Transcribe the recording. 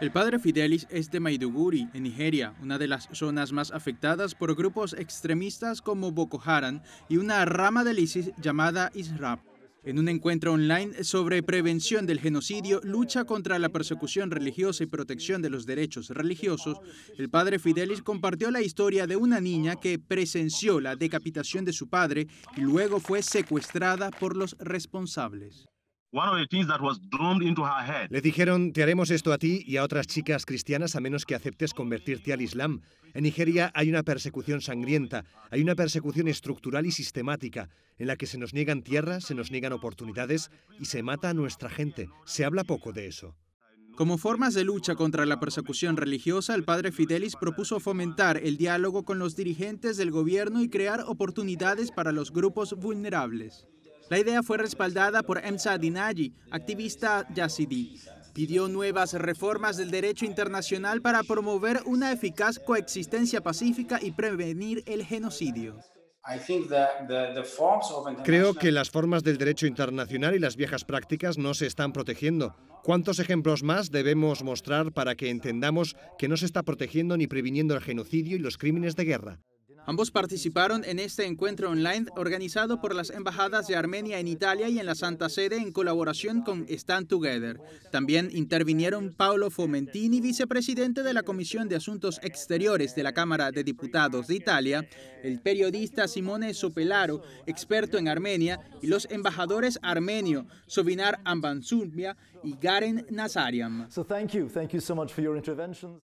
El padre Fidelis es de Maiduguri, en Nigeria, una de las zonas más afectadas por grupos extremistas como Boko Haram y una rama del ISIS llamada ISRAP. En un encuentro online sobre prevención del genocidio, lucha contra la persecución religiosa y protección de los derechos religiosos, el padre Fidelis compartió la historia de una niña que presenció la decapitación de su padre y luego fue secuestrada por los responsables. Le dijeron, te haremos esto a ti y a otras chicas cristianas a menos que aceptes convertirte al Islam. En Nigeria hay una persecución sangrienta, hay una persecución estructural y sistemática, en la que se nos niegan tierras, se nos niegan oportunidades y se mata a nuestra gente. Se habla poco de eso. Como formas de lucha contra la persecución religiosa, el padre Fidelis propuso fomentar el diálogo con los dirigentes del gobierno y crear oportunidades para los grupos vulnerables. La idea fue respaldada por Emsa Dinaji, activista yazidi. Pidió nuevas reformas del derecho internacional para promover una eficaz coexistencia pacífica y prevenir el genocidio. Creo que las formas del derecho internacional y las viejas prácticas no se están protegiendo. ¿Cuántos ejemplos más debemos mostrar para que entendamos que no se está protegiendo ni previniendo el genocidio y los crímenes de guerra? Ambos participaron en este encuentro online organizado por las embajadas de Armenia en Italia y en la Santa Sede en colaboración con Stand Together. También intervinieron Paolo Fomentini, vicepresidente de la Comisión de Asuntos Exteriores de la Cámara de Diputados de Italia, el periodista Simone Sopelaro, experto en Armenia, y los embajadores armenio Sovinar Ambanzumia y Garen Nazarian. So thank you. Thank you so much for your interventions.